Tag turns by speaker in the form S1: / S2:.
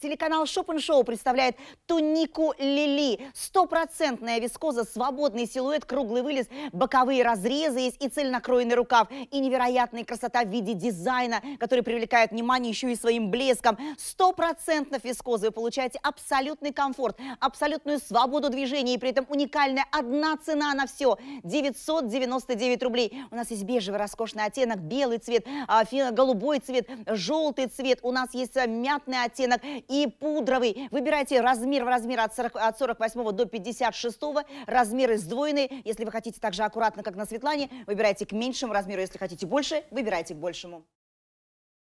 S1: Телеканал Шопен Шоу представляет тунику Лили. Стопроцентная вискоза, свободный силуэт, круглый вылез, боковые разрезы есть и цельнокроенный рукав. И невероятная красота в виде дизайна, который привлекает внимание еще и своим блеском. Стопроцентно вискоза вы получаете абсолютный комфорт, абсолютную свободу движения и при этом уникальная одна цена на все – 999 рублей. У нас есть бежевый роскошный оттенок, белый цвет, а, голубой цвет, желтый цвет. У нас есть а, мятный оттенок, и пудровый. Выбирайте размер в размер от, 40, от 48 до 56, размеры сдвоенные. Если вы хотите так же аккуратно, как на Светлане, выбирайте к меньшему размеру. Если хотите больше, выбирайте к большему.